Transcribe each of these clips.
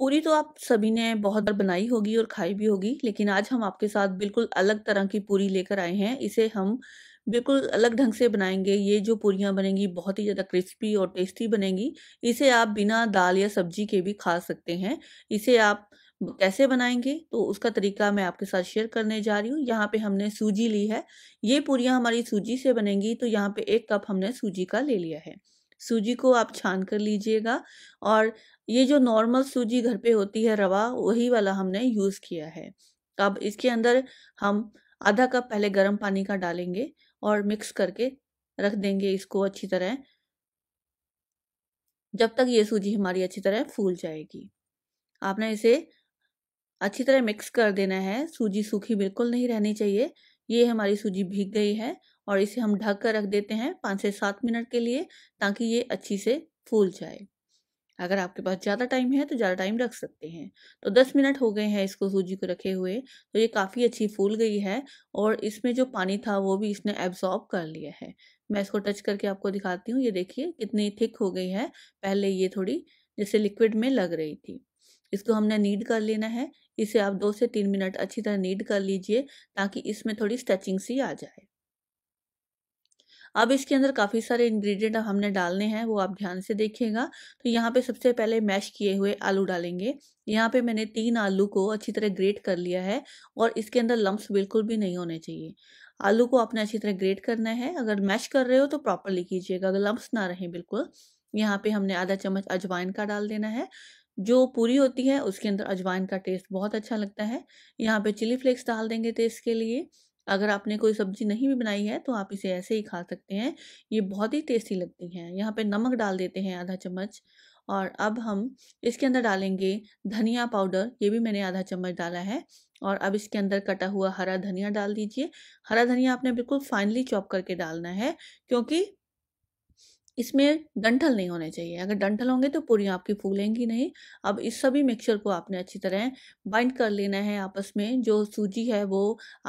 पूरी तो आप सभी ने बहुत बार बनाई होगी और खाई भी होगी लेकिन आज हम आपके साथ बिल्कुल अलग तरह की पूरी लेकर आए हैं इसे हम बिल्कुल अलग ढंग से बनाएंगे ये जो पूरियाँ बनेंगी बहुत ही ज़्यादा क्रिस्पी और टेस्टी बनेंगी इसे आप बिना दाल या सब्जी के भी खा सकते हैं इसे आप कैसे बनाएंगे तो उसका तरीका मैं आपके साथ शेयर करने जा रही हूँ यहाँ पे हमने सूजी ली है ये पूरियाँ हमारी सूजी से बनेंगी तो यहाँ पे एक कप हमने सूजी का ले लिया है सूजी को आप छान कर लीजिएगा और ये जो नॉर्मल सूजी घर पे होती है रवा वही वाला हमने यूज़ किया है अब इसके अंदर हम आधा कप पहले गर्म पानी का डालेंगे और मिक्स करके रख देंगे इसको अच्छी तरह जब तक ये सूजी हमारी अच्छी तरह फूल जाएगी आपने इसे अच्छी तरह मिक्स कर देना है सूजी सूखी बिल्कुल नहीं रहनी चाहिए ये हमारी सूजी भीग गई है और इसे हम ढक कर रख देते हैं पाँच से सात मिनट के लिए ताकि ये अच्छी से फूल जाए अगर आपके पास ज़्यादा टाइम है तो ज़्यादा टाइम रख सकते हैं तो दस मिनट हो गए हैं इसको सूजी को रखे हुए तो ये काफ़ी अच्छी फूल गई है और इसमें जो पानी था वो भी इसने एब्जॉर्ब कर लिया है मैं इसको टच करके आपको दिखाती हूँ ये देखिए कितनी थिक हो गई है पहले ये थोड़ी जैसे लिक्विड में लग रही थी इसको हमने नीड कर लेना है इसे आप दो से तीन मिनट अच्छी तरह नीड कर लीजिए ताकि इसमें थोड़ी स्ट्रेचिंग सी आ जाए अब इसके अंदर काफ़ी सारे इंग्रेडिएंट हमने डालने हैं वो आप ध्यान से देखिएगा तो यहाँ पे सबसे पहले मैश किए हुए आलू डालेंगे यहाँ पे मैंने तीन आलू को अच्छी तरह ग्रेट कर लिया है और इसके अंदर लम्ब बिल्कुल भी नहीं होने चाहिए आलू को आपने अच्छी तरह ग्रेट करना है अगर मैश कर रहे हो तो प्रॉपरली कीजिएगा अगर लम्ब ना रहें बिल्कुल यहाँ पर हमने आधा चम्मच अजवाइन का डाल देना है जो पूरी होती है उसके अंदर अजवाइन का टेस्ट बहुत अच्छा लगता है यहाँ पे चिली फ्लेक्स डाल देंगे टेस्ट के लिए अगर आपने कोई सब्जी नहीं भी बनाई है तो आप इसे ऐसे ही खा सकते हैं ये बहुत ही टेस्टी लगती हैं यहाँ पे नमक डाल देते हैं आधा चम्मच और अब हम इसके अंदर डालेंगे धनिया पाउडर ये भी मैंने आधा चम्मच डाला है और अब इसके अंदर कटा हुआ हरा धनिया डाल दीजिए हरा धनिया आपने बिल्कुल फाइनली चॉप करके डालना है क्योंकि इसमें डंठल नहीं होने चाहिए अगर डंठल होंगे तो पूरी आपकी फूलेंगी नहीं अब इस सभी मिक्सचर को आपने अच्छी तरह बाइंड कर लेना है आपस में जो सूजी है वो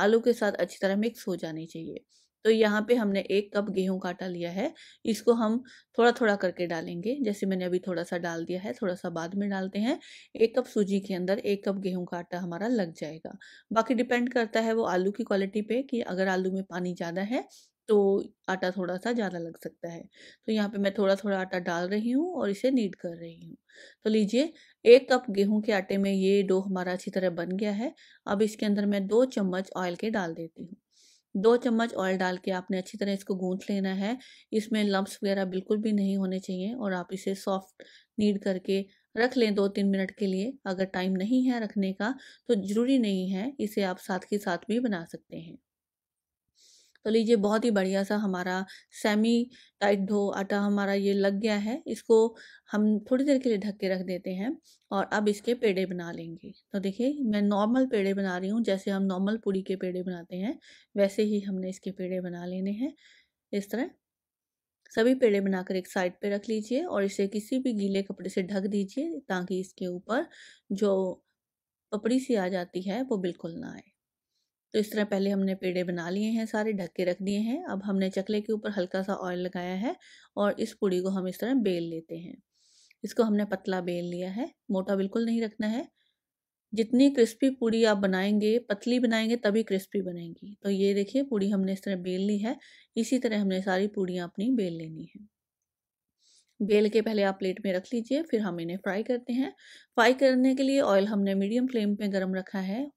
आलू के साथ अच्छी तरह मिक्स हो जानी चाहिए तो यहाँ पे हमने एक कप गेहूं का आटा लिया है इसको हम थोड़ा थोड़ा करके डालेंगे जैसे मैंने अभी थोड़ा सा डाल दिया है थोड़ा सा बाद में डालते हैं एक कप सूजी के अंदर एक कप गेहूं का आटा हमारा लग जाएगा बाकी डिपेंड करता है वो आलू की क्वालिटी पे कि अगर आलू में पानी ज़्यादा है तो आटा थोड़ा सा ज़्यादा लग सकता है तो यहाँ पे मैं थोड़ा थोड़ा आटा डाल रही हूँ और इसे नीड कर रही हूँ तो लीजिए एक कप गेहूँ के आटे में ये डो हमारा अच्छी तरह बन गया है अब इसके अंदर मैं दो चम्मच ऑयल के डाल देती हूँ दो चम्मच ऑयल डाल के आपने अच्छी तरह इसको गूंथ लेना है इसमें लम्ब्स वगैरह बिल्कुल भी नहीं होने चाहिए और आप इसे सॉफ्ट नीड करके रख लें दो तीन मिनट के लिए अगर टाइम नहीं है रखने का तो ज़रूरी नहीं है इसे आप साथ के साथ भी बना सकते हैं तो लीजिए बहुत ही बढ़िया सा हमारा सेमी टाइट धो आटा हमारा ये लग गया है इसको हम थोड़ी देर के लिए ढक के रख देते हैं और अब इसके पेड़े बना लेंगे तो देखिए मैं नॉर्मल पेड़े बना रही हूँ जैसे हम नॉर्मल पूड़ी के पेड़े बनाते हैं वैसे ही हमने इसके पेड़े बना लेने हैं इस तरह सभी पेड़े बनाकर एक साइड पे रख लीजिए और इसे किसी भी गीले कपड़े से ढक दीजिए ताकि इसके ऊपर जो पपड़ी सी आ जाती है वो बिल्कुल ना आए तो इस तरह पहले हमने पेड़े बना लिए हैं सारे ढक के रख दिए हैं अब हमने चकले के ऊपर हल्का सा ऑयल लगाया है और इस पूड़ी को हम इस तरह बेल लेते हैं इसको हमने पतला बेल लिया है मोटा बिल्कुल नहीं रखना है जितनी क्रिस्पी पूड़ी आप बनाएंगे पतली बनाएंगे तभी क्रिस्पी बनेगी तो ये देखिए पूड़ी हमने इस तरह बेल ली है इसी तरह हमने सारी पूड़ियाँ अपनी बेल लेनी है बेल के पहले आप प्लेट में रख लीजिए फिर हम इन्हें फ्राई करते हैं फ्राई करने के लिए ऑयल हमने मीडियम फ्लेम पे गरम रखा है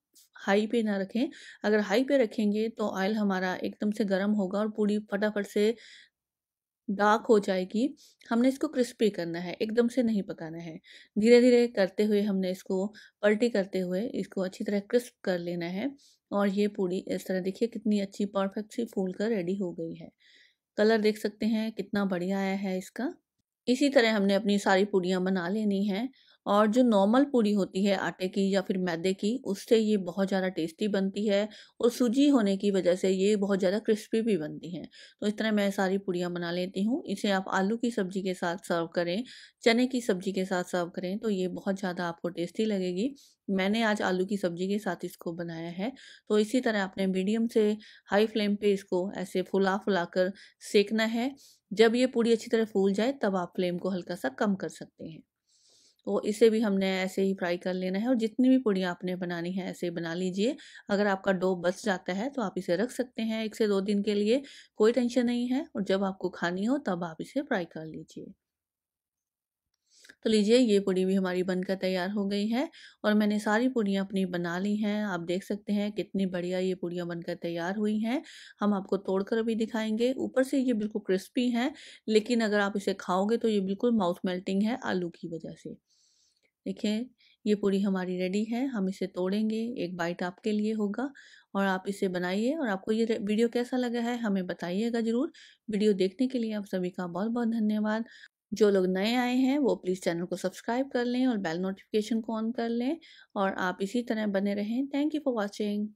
हाई पे ना रखें अगर हाई पे रखेंगे तो ऑयल हमारा एकदम से गर्म होगा और पूरी फटाफट से डार्क हो जाएगी हमने इसको क्रिस्पी करना है एकदम से नहीं पकाना है धीरे धीरे करते हुए हमने इसको पलटी करते हुए इसको अच्छी तरह क्रिस्प कर लेना है और ये पूरी इस तरह देखिए कितनी अच्छी परफेक्ट सी फूल कर रेडी हो गई है कलर देख सकते हैं कितना बढ़िया आया है इसका इसी तरह हमने अपनी सारी पूड़ियाँ बना लेनी है और जो नॉर्मल पूरी होती है आटे की या फिर मैदे की उससे ये बहुत ज़्यादा टेस्टी बनती है और सूजी होने की वजह से ये बहुत ज़्यादा क्रिस्पी भी बनती है तो इस तरह मैं सारी पूड़ियाँ बना लेती हूँ इसे आप आलू की सब्ज़ी के साथ सर्व करें चने की सब्ज़ी के साथ सर्व करें तो ये बहुत ज़्यादा आपको टेस्टी लगेगी मैंने आज आलू की सब्ज़ी के साथ इसको बनाया है तो इसी तरह आपने मीडियम से हाई फ्लेम पे इसको ऐसे फुला फुला कर सेकना है जब ये पूरी अच्छी तरह फूल जाए तब आप फ्लेम को हल्का सा कम कर सकते हैं तो इसे भी हमने ऐसे ही फ्राई कर लेना है और जितनी भी पूड़ियाँ आपने बनानी है ऐसे ही बना लीजिए अगर आपका डो बच जाता है तो आप इसे रख सकते हैं एक से दो दिन के लिए कोई टेंशन नहीं है और जब आपको खानी हो तब आप इसे फ्राई कर लीजिए तो लीजिए ये पूड़ी भी हमारी बनकर तैयार हो गई है और मैंने सारी पूड़ियाँ अपनी बना ली हैं आप देख सकते हैं कितनी बढ़िया ये पूड़ियाँ बनकर तैयार हुई हैं हम आपको तोड़कर भी दिखाएंगे ऊपर से ये बिल्कुल क्रिस्पी हैं लेकिन अगर आप इसे खाओगे तो ये बिल्कुल माउथ मेल्टिंग है आलू की वजह से देखिए ये पूरी हमारी रेडी है हम इसे तोड़ेंगे एक बाइट आपके लिए होगा और आप इसे बनाइए और आपको ये वीडियो कैसा लगा है हमें बताइएगा ज़रूर वीडियो देखने के लिए आप सभी का बहुत बहुत धन्यवाद जो लोग नए आए हैं वो प्लीज़ चैनल को सब्सक्राइब कर लें और बेल नोटिफिकेशन को ऑन कर लें और आप इसी तरह बने रहें थैंक यू फॉर वॉचिंग